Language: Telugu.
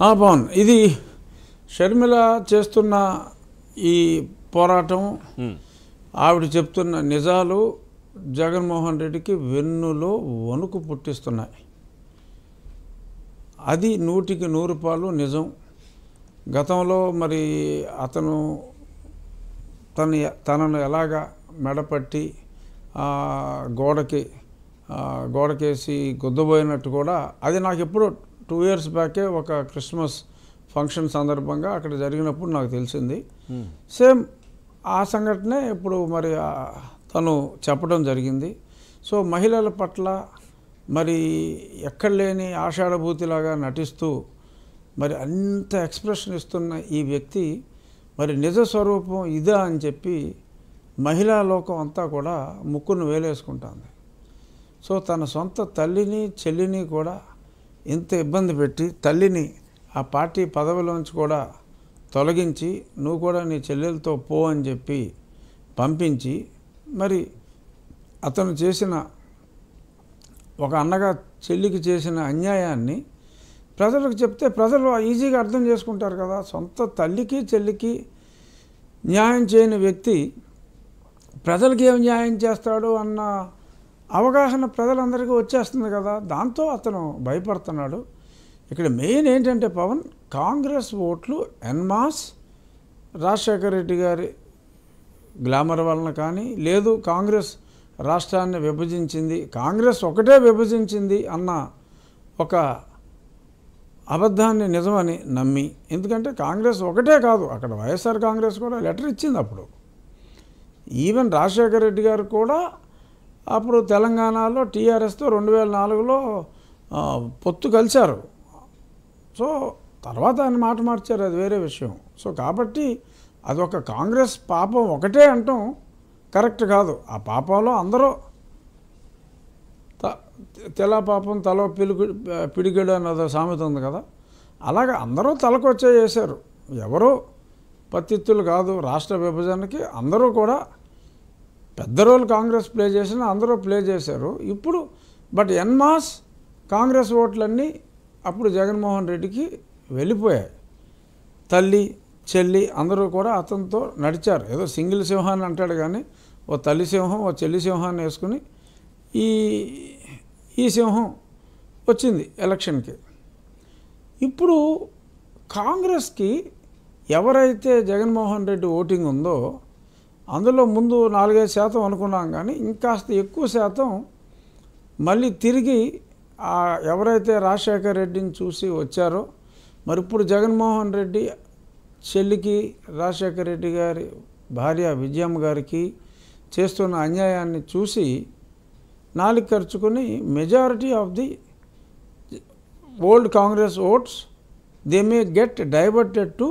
బాగుంది ఇది షర్మిల చేస్తున్న ఈ పోరాటం ఆవిడ చెప్తున్న నిజాలు జగన్మోహన్ రెడ్డికి వెన్నులో వణుకు పుట్టిస్తున్నాయి అది నూటికి నూరు రూపాయలు నిజం గతంలో మరి అతను తన తనను ఎలాగ మెడపట్టి గోడకి గోడకేసి గుద్దబోయినట్టు కూడా అది నాకు ఎప్పుడూ టూ ఇయర్స్ బ్యాకే ఒక క్రిస్మస్ ఫంక్షన్ సందర్భంగా అక్కడ జరిగినప్పుడు నాకు తెలిసింది hmm. సేమ్ ఆ సంఘటనే ఇప్పుడు మరి తను చెప్పడం జరిగింది సో మహిళల పట్ల మరి ఎక్కడ లేని ఆషాఢభూతిలాగా నటిస్తూ మరి అంత ఎక్స్ప్రెషన్ ఇస్తున్న ఈ వ్యక్తి మరి నిజ స్వరూపం ఇదా అని చెప్పి మహిళా లోకం అంతా కూడా ముక్కును వేలేసుకుంటుంది సో తన సొంత తల్లిని చెల్లిని కూడా ఇంత ఇబ్బంది పెట్టి తల్లిని ఆ పార్టీ పదవిలోంచి కూడా తొలగించి నువ్వు కూడా నీ చెల్లెలతో పో అని చెప్పి పంపించి మరి అతను చేసిన ఒక అన్నగా చెల్లికి చేసిన అన్యాయాన్ని ప్రజలకు చెప్తే ప్రజలు ఈజీగా అర్థం చేసుకుంటారు కదా సొంత తల్లికి చెల్లికి న్యాయం చేయని వ్యక్తి ప్రజలకి ఏం న్యాయం చేస్తాడు అన్న అవగాహన ప్రజలందరికీ వచ్చేస్తుంది కదా దాంతో అతను భయపడుతున్నాడు ఇక్కడ మెయిన్ ఏంటంటే పవన్ కాంగ్రెస్ ఓట్లు ఎన్మాస్ రాజశేఖర రెడ్డి గారి గ్లామర్ వలన కానీ లేదు కాంగ్రెస్ రాష్ట్రాన్ని విభజించింది కాంగ్రెస్ ఒకటే విభజించింది అన్న ఒక అబద్ధాన్ని నిజమని నమ్మి ఎందుకంటే కాంగ్రెస్ ఒకటే కాదు అక్కడ వైఎస్ఆర్ కాంగ్రెస్ కూడా లెటర్ ఇచ్చింది అప్పుడు ఈవెన్ రాజశేఖర రెడ్డి గారు కూడా అప్పుడు తెలంగాణలో టీఆర్ఎస్తో రెండు వేల నాలుగులో పొత్తు కలిశారు సో తర్వాత ఆయన మాట మార్చారు అది వేరే విషయం సో కాబట్టి అది ఒక కాంగ్రెస్ పాపం ఒకటే అంటాం కరెక్ట్ కాదు ఆ పాపంలో అందరూ తెలా పాపం తల పిలుగు పిడిగడు అన్నది సామెత ఉంది కదా అలాగ అందరూ తలకొచ్చే చేశారు ఎవరు పత్తిత్తులు కాదు రాష్ట్ర విభజనకి అందరూ కూడా పెద్ద రోల్ కాంగ్రెస్ ప్లే చేసిన అందరూ ప్లే చేశారు ఇప్పుడు బట్ ఎన్మాస్ కాంగ్రెస్ ఓట్లన్నీ అప్పుడు జగన్మోహన్ రెడ్డికి వెళ్ళిపోయాయి తల్లి చెల్లి అందరూ కూడా అతనితో నడిచారు ఏదో సింగిల్ సింహాన్ని అంటాడు కానీ ఓ తల్లి సింహం ఓ చెల్లి సింహాన్ని వేసుకుని ఈ ఈ సింహం వచ్చింది ఎలక్షన్కి ఇప్పుడు కాంగ్రెస్కి ఎవరైతే జగన్మోహన్ రెడ్డి ఓటింగ్ ఉందో అందులో ముందు నాలుగైదు శాతం అనుకున్నాం కానీ ఇంకాస్త ఎక్కువ శాతం మళ్ళీ తిరిగి ఎవరైతే రాజశేఖర రెడ్డిని చూసి వచ్చారో మరి ఇప్పుడు జగన్మోహన్ రెడ్డి చెల్లికి రాజశేఖర రెడ్డి గారి భార్య విజయమ్మ గారికి చేస్తున్న అన్యాయాన్ని చూసి నాలుగు ఖర్చుకుని majority of the old Congress votes they may get diverted to